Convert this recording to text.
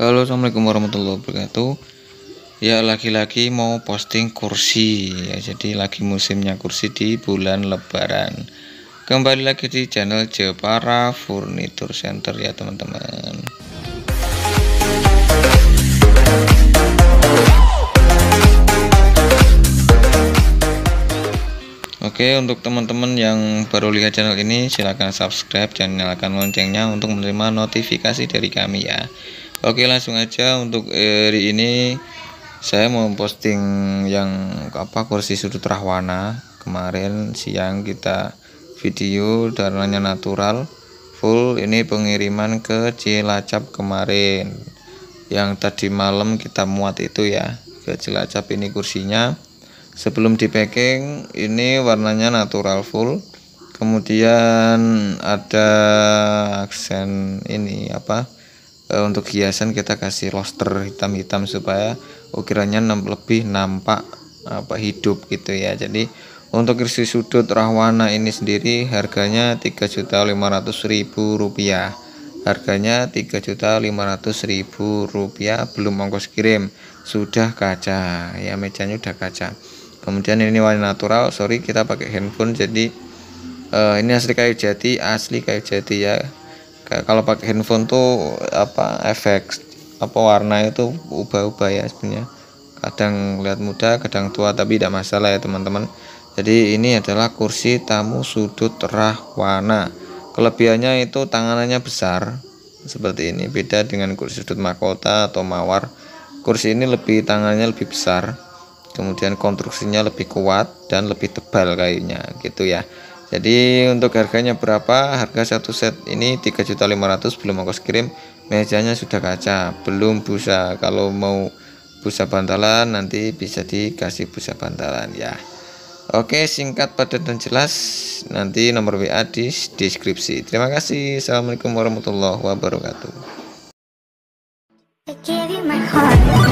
Halo assalamualaikum warahmatullahi wabarakatuh ya lagi-lagi mau posting kursi ya jadi lagi musimnya kursi di bulan lebaran kembali lagi di channel Jepara Furniture Center ya teman-teman Oke untuk teman-teman yang baru lihat channel ini silahkan subscribe dan nyalakan loncengnya untuk menerima notifikasi dari kami ya Oke langsung aja untuk eh, hari ini saya mau posting yang apa kursi sudut rahwana kemarin siang kita video darahnya natural full ini pengiriman ke Cilacap kemarin yang tadi malam kita muat itu ya ke Cilacap ini kursinya sebelum di packing ini warnanya natural full kemudian ada aksen ini apa e, untuk hiasan kita kasih roster hitam-hitam supaya ukirannya lebih nampak apa hidup gitu ya jadi untuk kursi sudut rahwana ini sendiri harganya 3.500.000 rupiah. harganya 3.500.000 rupiah belum ongkos kirim sudah kaca ya mejanya udah kaca kemudian ini warna natural sorry kita pakai handphone jadi uh, ini asli kayu jati asli kayu jati ya kalau pakai handphone tuh apa efek apa warna itu ubah-ubah ya sebenarnya kadang lihat muda kadang tua tapi tidak masalah ya teman-teman jadi ini adalah kursi tamu sudut rahwana kelebihannya itu tanganannya besar seperti ini beda dengan kursi sudut mahkota atau mawar kursi ini lebih tangannya lebih besar kemudian konstruksinya lebih kuat dan lebih tebal kayunya gitu ya jadi untuk harganya berapa? Harga satu set ini 3.500 belum ongkos kirim. Mejanya sudah kaca, belum busa. Kalau mau busa bantalan nanti bisa dikasih busa bantalan ya. Oke, singkat padat dan jelas. Nanti nomor WA di deskripsi. Terima kasih. Assalamualaikum warahmatullahi wabarakatuh.